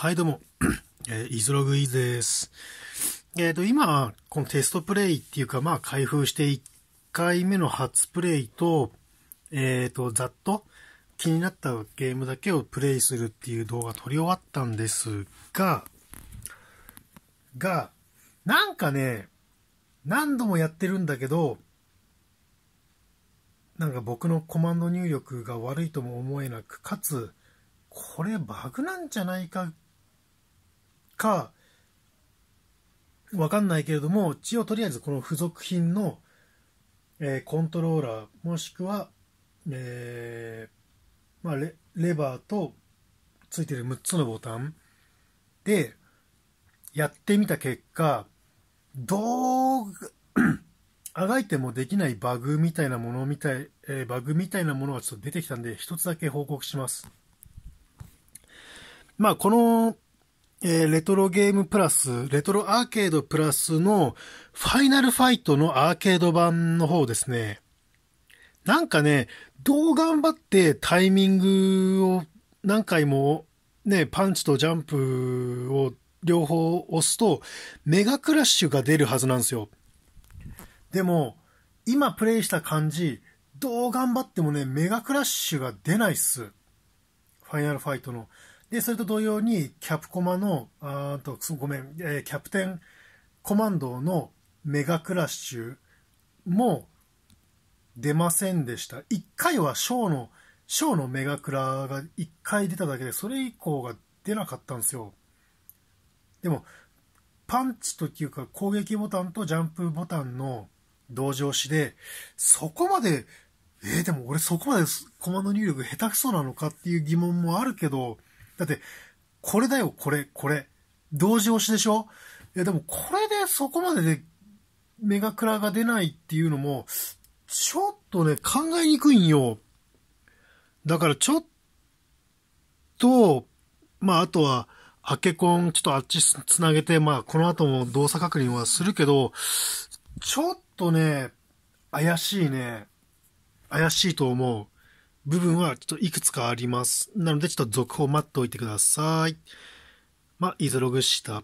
はい、どうも。えー、イズログイズです。えっ、ー、と、今、このテストプレイっていうか、まあ、開封して1回目の初プレイと、えっ、ー、と、ざっと気になったゲームだけをプレイするっていう動画撮り終わったんですが、が、なんかね、何度もやってるんだけど、なんか僕のコマンド入力が悪いとも思えなく、かつ、これバグなんじゃないかか、わかんないけれども、一応とりあえずこの付属品の、えー、コントローラー、もしくは、えー、まあレ、レバーとついてる6つのボタンで、やってみた結果、どう、あがいてもできないバグみたいなものみたい、えー、バグみたいなものがちょっと出てきたんで、一つだけ報告します。まあ、このえー、レトロゲームプラス、レトロアーケードプラスのファイナルファイトのアーケード版の方ですね。なんかね、どう頑張ってタイミングを何回もね、パンチとジャンプを両方押すとメガクラッシュが出るはずなんですよ。でも、今プレイした感じ、どう頑張ってもね、メガクラッシュが出ないっす。ファイナルファイトの。で、それと同様に、キャプコマの、あとごめん、えー、キャプテンコマンドのメガクラッシュも出ませんでした。1回はショーの、ショーのメガクラが1回出ただけで、それ以降が出なかったんですよ。でも、パンチというか攻撃ボタンとジャンプボタンの同時押しで、そこまで、えー、でも俺そこまでコマンド入力下手くそなのかっていう疑問もあるけど、だって、これだよ、これ、これ。同時押しでしょいや、でもこれでそこまでで、メガクラが出ないっていうのも、ちょっとね、考えにくいんよ。だからちょっと、まあ、あとは、アケコン、ちょっとあっちつなげて、まあ、この後も動作確認はするけど、ちょっとね、怪しいね。怪しいと思う。部分はちょっといくつかあります。なのでちょっと続報待っておいてください。まあ、いログした。